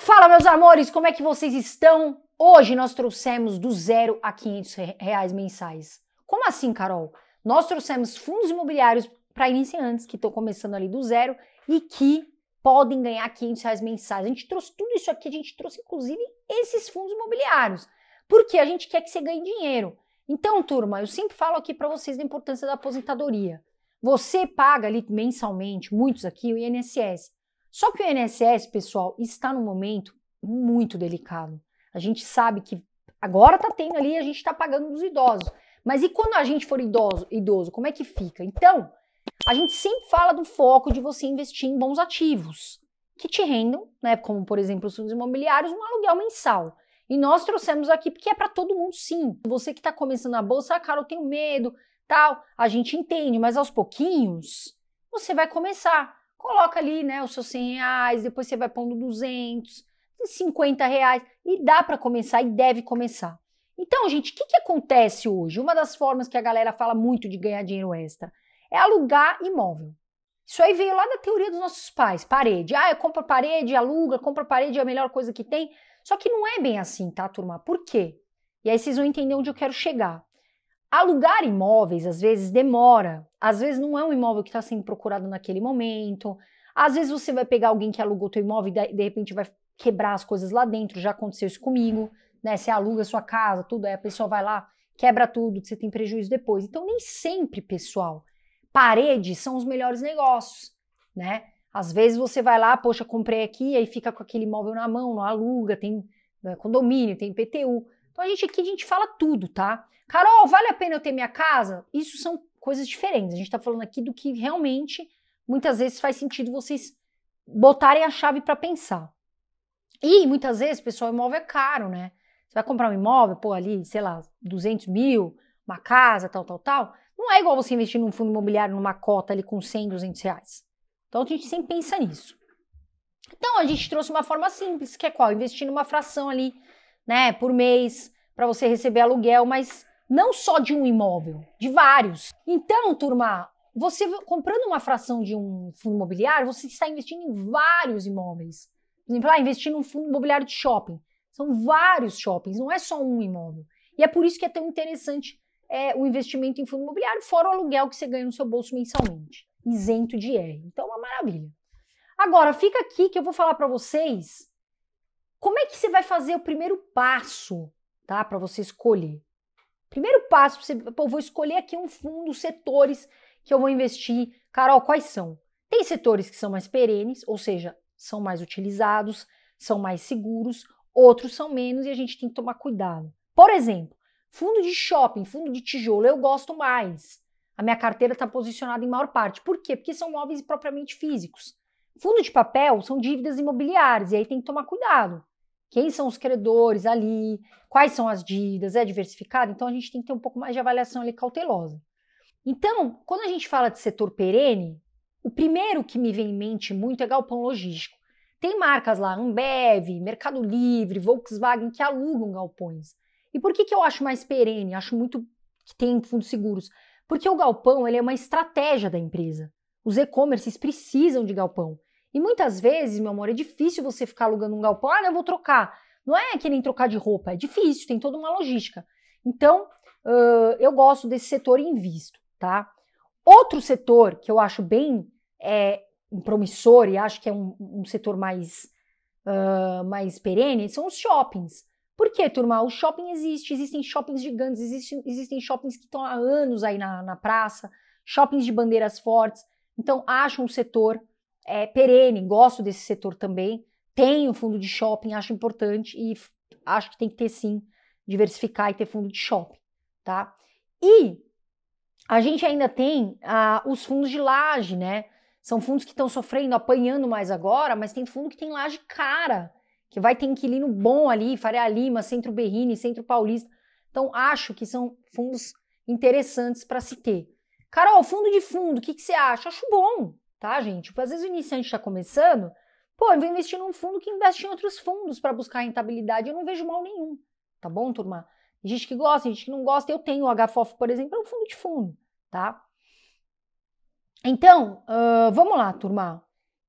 Fala, meus amores, como é que vocês estão? Hoje nós trouxemos do zero a 500 reais mensais. Como assim, Carol? Nós trouxemos fundos imobiliários para iniciantes que estão começando ali do zero e que podem ganhar 500 reais mensais. A gente trouxe tudo isso aqui, a gente trouxe inclusive esses fundos imobiliários, porque a gente quer que você ganhe dinheiro. Então, turma, eu sempre falo aqui para vocês da importância da aposentadoria. Você paga ali mensalmente, muitos aqui, o INSS. Só que o INSS, pessoal, está num momento muito delicado. A gente sabe que agora está tendo ali, a gente está pagando dos idosos. Mas e quando a gente for idoso, idoso, como é que fica? Então, a gente sempre fala do foco de você investir em bons ativos que te rendam, né, como por exemplo os fundos imobiliários, um aluguel mensal. E nós trouxemos aqui porque é para todo mundo sim. Você que está começando a bolsa, ah, cara, eu tenho medo, tal, a gente entende, mas aos pouquinhos você vai começar. Coloca ali, né, os seus 100 reais, depois você vai pondo 200, 50 reais, e dá para começar e deve começar. Então, gente, o que, que acontece hoje? Uma das formas que a galera fala muito de ganhar dinheiro extra é alugar imóvel. Isso aí veio lá da teoria dos nossos pais, parede. Ah, compra parede, aluga, compra parede, é a melhor coisa que tem. Só que não é bem assim, tá, turma? Por quê? E aí vocês vão entender onde eu quero chegar. Alugar imóveis às vezes demora, às vezes não é um imóvel que está sendo procurado naquele momento, às vezes você vai pegar alguém que alugou teu imóvel e de repente vai quebrar as coisas lá dentro, já aconteceu isso comigo, né? Você aluga a sua casa, tudo, aí a pessoa vai lá, quebra tudo, você tem prejuízo depois. Então nem sempre, pessoal, paredes são os melhores negócios, né? Às vezes você vai lá, poxa, comprei aqui, aí fica com aquele imóvel na mão, não aluga, tem né, condomínio, tem PTU. Então a gente aqui a gente fala tudo, tá? Carol, vale a pena eu ter minha casa? Isso são coisas diferentes. A gente está falando aqui do que realmente muitas vezes faz sentido vocês botarem a chave para pensar. E muitas vezes, pessoal, imóvel é caro, né? Você vai comprar um imóvel, pô, ali, sei lá, 200 mil, uma casa, tal, tal, tal. Não é igual você investir num fundo imobiliário, numa cota ali com 100, 200 reais. Então a gente sempre pensa nisso. Então a gente trouxe uma forma simples, que é qual? Investir numa fração ali né, por mês para você receber aluguel, mas não só de um imóvel, de vários. Então, turma, você comprando uma fração de um fundo imobiliário, você está investindo em vários imóveis. Por exemplo, ah, investir num fundo imobiliário de shopping. São vários shoppings, não é só um imóvel. E é por isso que é tão interessante é, o investimento em fundo imobiliário, fora o aluguel que você ganha no seu bolso mensalmente, isento de R. Então, é uma maravilha. Agora, fica aqui que eu vou falar para vocês como é que você vai fazer o primeiro passo, tá? Para você escolher. Primeiro passo, você, pô, vou escolher aqui um fundo, setores que eu vou investir. Carol, quais são? Tem setores que são mais perenes, ou seja, são mais utilizados, são mais seguros, outros são menos e a gente tem que tomar cuidado. Por exemplo, fundo de shopping, fundo de tijolo, eu gosto mais. A minha carteira está posicionada em maior parte. Por quê? Porque são móveis propriamente físicos. Fundo de papel são dívidas imobiliárias, e aí tem que tomar cuidado. Quem são os credores ali? Quais são as dívidas? É diversificado? Então a gente tem que ter um pouco mais de avaliação ali cautelosa. Então, quando a gente fala de setor perene, o primeiro que me vem em mente muito é galpão logístico. Tem marcas lá, Ambev, Mercado Livre, Volkswagen, que alugam galpões. E por que, que eu acho mais perene? Acho muito que tem fundos seguros. Porque o galpão ele é uma estratégia da empresa. Os e-commerces precisam de galpão. E muitas vezes, meu amor, é difícil você ficar alugando um galpão, ah, eu vou trocar. Não é que nem trocar de roupa, é difícil, tem toda uma logística. Então, uh, eu gosto desse setor e invisto, tá? Outro setor que eu acho bem é, promissor e acho que é um, um setor mais, uh, mais perene são os shoppings. Por quê, turma? O shopping existe, existem shoppings gigantes, existem existem shoppings que estão há anos aí na, na praça, shoppings de bandeiras fortes. Então, acho um setor é, perene, gosto desse setor também. Tenho fundo de shopping, acho importante e acho que tem que ter sim, diversificar e ter fundo de shopping, tá? E a gente ainda tem ah, os fundos de laje, né? São fundos que estão sofrendo, apanhando mais agora, mas tem fundo que tem laje cara, que vai ter inquilino bom ali, Faria Lima, Centro Berrini, Centro Paulista. Então, acho que são fundos interessantes para se ter. Carol, fundo de fundo, o que, que você acha? Acho bom tá, gente? Tipo, às vezes o iniciante está começando, pô, eu vou investir num fundo que investe em outros fundos para buscar rentabilidade, eu não vejo mal nenhum, tá bom, turma? Tem gente que gosta, tem gente que não gosta, eu tenho o HFOF, por exemplo, é um fundo de fundo, tá? Então, uh, vamos lá, turma.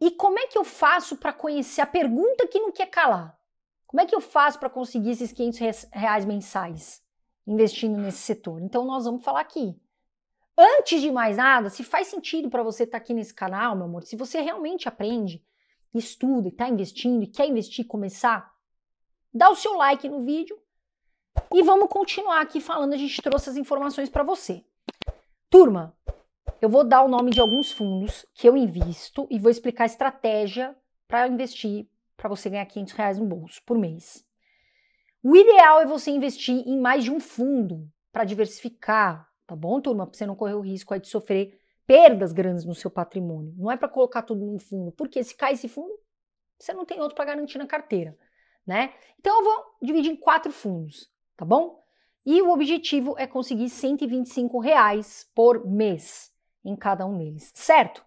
E como é que eu faço para conhecer a pergunta que não quer calar? Como é que eu faço para conseguir esses 500 reais mensais investindo nesse setor? Então, nós vamos falar aqui. Antes de mais nada, se faz sentido para você estar tá aqui nesse canal, meu amor, se você realmente aprende, estuda e está investindo e quer investir, começar, dá o seu like no vídeo e vamos continuar aqui falando. A gente trouxe as informações para você. Turma, eu vou dar o nome de alguns fundos que eu invisto e vou explicar a estratégia para investir para você ganhar 500 reais no bolso por mês. O ideal é você investir em mais de um fundo para diversificar, Tá bom, turma? Para você não correr o risco de sofrer perdas grandes no seu patrimônio. Não é para colocar tudo num fundo, porque se cai esse fundo, você não tem outro para garantir na carteira, né? Então eu vou dividir em quatro fundos, tá bom? E o objetivo é conseguir 125 reais por mês em cada um deles, certo?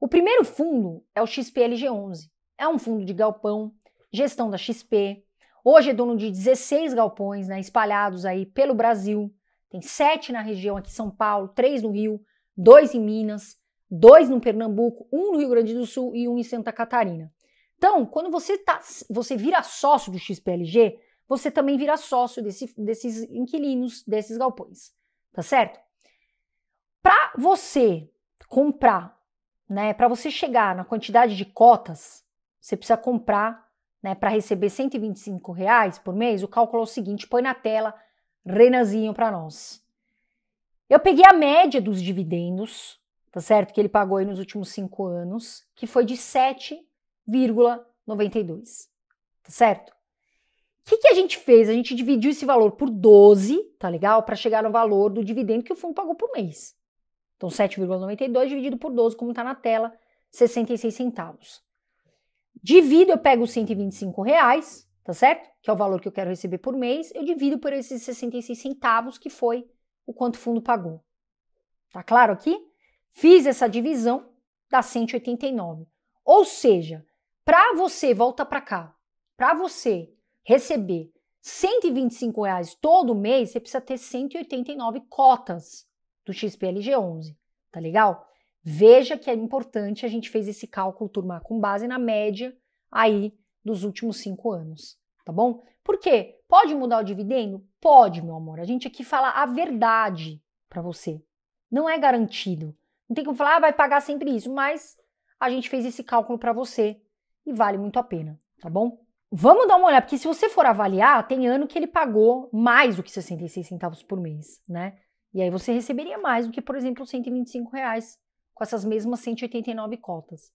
O primeiro fundo é o XPLG11. É um fundo de galpão, gestão da XP. Hoje é dono de 16 galpões, né, espalhados aí pelo Brasil. Tem sete na região aqui São Paulo, três no Rio, dois em Minas, dois no Pernambuco, um no Rio Grande do Sul e um em Santa Catarina. Então, quando você, tá, você vira sócio do XPLG, você também vira sócio desse, desses inquilinos, desses galpões, tá certo? Para você comprar, né, para você chegar na quantidade de cotas, você precisa comprar, né, para receber 125 reais por mês, o cálculo é o seguinte, põe na tela Renanzinho para nós. Eu peguei a média dos dividendos, tá certo? Que ele pagou aí nos últimos cinco anos, que foi de 7,92, tá certo? O que, que a gente fez? A gente dividiu esse valor por 12, tá legal? Para chegar no valor do dividendo que o fundo pagou por mês. Então, 7,92 dividido por 12, como está na tela, 66 centavos. Divido, eu pego 125 reais, tá certo? Que é o valor que eu quero receber por mês, eu divido por esses 66 centavos que foi o quanto o fundo pagou. Tá claro aqui? Fiz essa divisão dá 189. Ou seja, para você volta para cá, para você receber 125 reais todo mês, você precisa ter 189 cotas do XPLG11, tá legal? Veja que é importante a gente fez esse cálculo turma com base na média aí dos últimos cinco anos, tá bom? Por quê? Pode mudar o dividendo? Pode, meu amor. A gente aqui fala a verdade para você. Não é garantido. Não tem como falar, ah, vai pagar sempre isso, mas a gente fez esse cálculo para você e vale muito a pena, tá bom? Vamos dar uma olhada, porque se você for avaliar, tem ano que ele pagou mais do que 66 centavos por mês, né? E aí você receberia mais do que, por exemplo, 125 reais com essas mesmas 189 cotas.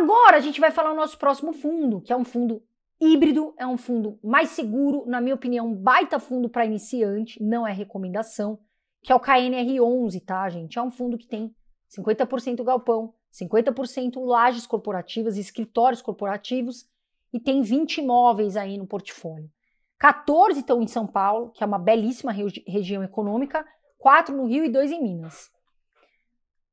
Agora a gente vai falar o nosso próximo fundo, que é um fundo híbrido, é um fundo mais seguro, na minha opinião, um baita fundo para iniciante, não é recomendação, que é o KNR11, tá, gente? É um fundo que tem 50% galpão, 50% lajes corporativas, escritórios corporativos e tem 20 imóveis aí no portfólio. 14 estão em São Paulo, que é uma belíssima regi região econômica, 4 no Rio e 2 em Minas.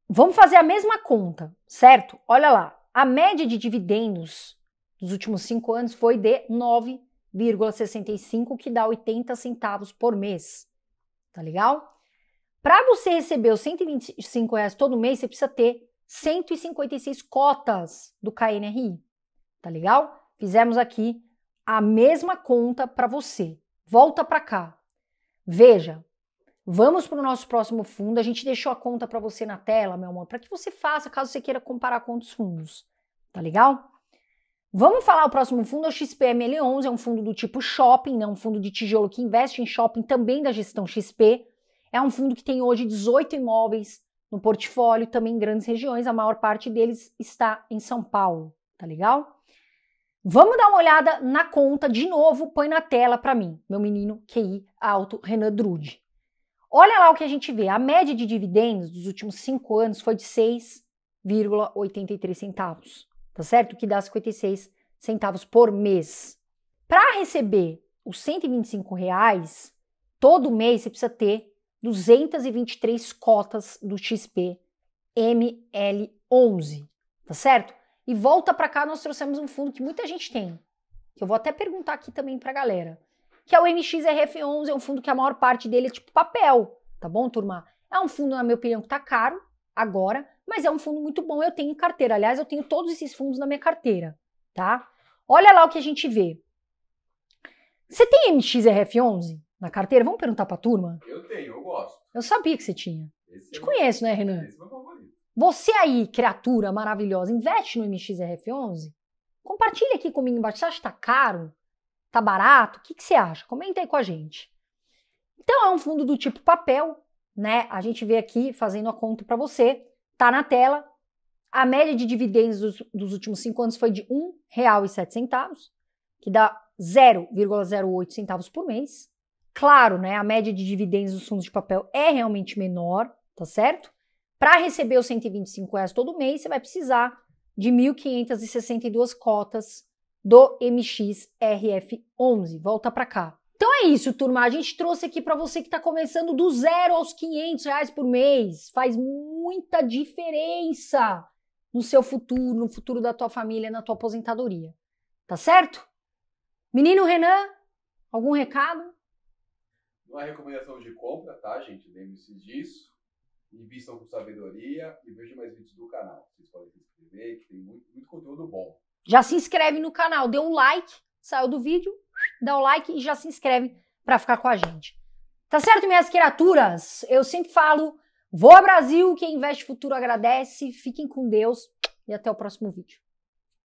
Vamos fazer a mesma conta, certo? Olha lá, a média de dividendos dos últimos cinco anos foi de 9,65, que dá 80 centavos por mês. Tá legal? Para você receber os 125 reais todo mês, você precisa ter 156 cotas do KNRI. Tá legal? Fizemos aqui a mesma conta para você. Volta para cá. Veja, Vamos para o nosso próximo fundo. A gente deixou a conta para você na tela, meu amor, para que você faça caso você queira comparar com outros fundos. Tá legal? Vamos falar o próximo fundo, é o XPML11, é um fundo do tipo shopping, né? um fundo de tijolo que investe em shopping também da gestão XP. É um fundo que tem hoje 18 imóveis no portfólio, também em grandes regiões, a maior parte deles está em São Paulo, tá legal? Vamos dar uma olhada na conta de novo, põe na tela para mim, meu menino QI alto Renan Drude. Olha lá o que a gente vê. A média de dividendos dos últimos cinco anos foi de 6,83 centavos, tá certo? O que dá 56 centavos por mês. Para receber os 125 reais, todo mês você precisa ter 223 cotas do XP ML11, tá certo? E volta para cá, nós trouxemos um fundo que muita gente tem. eu vou até perguntar aqui também para a galera que é o MXRF11, é um fundo que a maior parte dele é tipo papel, tá bom, turma? É um fundo, na minha opinião, que tá caro agora, mas é um fundo muito bom, eu tenho em carteira. Aliás, eu tenho todos esses fundos na minha carteira, tá? Olha lá o que a gente vê. Você tem MXRF11 na carteira? Vamos perguntar pra turma? Eu tenho, eu gosto. Eu sabia que você tinha. Esse Te é conheço, meu... né, Renan? Esse é meu Você aí, criatura maravilhosa, investe no MXRF11? Compartilha aqui comigo embaixo. Você acha que tá caro? Tá barato? O que, que você acha? Comenta aí com a gente. Então é um fundo do tipo papel, né? A gente vê aqui fazendo a conta para você, tá na tela. A média de dividendos dos, dos últimos cinco anos foi de R$ 1,07, que dá 0,08 centavos por mês. Claro, né? A média de dividendos dos fundos de papel é realmente menor, tá certo? Para receber os 125 reais todo mês, você vai precisar de 1.562 cotas do MXRF11. Volta para cá. Então é isso, turma. A gente trouxe aqui para você que está começando do zero aos 500 reais por mês. Faz muita diferença no seu futuro, no futuro da tua família, na tua aposentadoria. Tá certo? Menino Renan, algum recado? Uma recomendação de compra, tá, gente? Lembre-se disso. Invistam com sabedoria e vejam mais vídeos do canal. Vocês podem se inscrever, que tem muito, muito conteúdo bom já se inscreve no canal, dê um like, saiu do vídeo, dá o like e já se inscreve para ficar com a gente. Tá certo, minhas criaturas? Eu sempre falo, ao Brasil, quem investe futuro agradece, fiquem com Deus e até o próximo vídeo.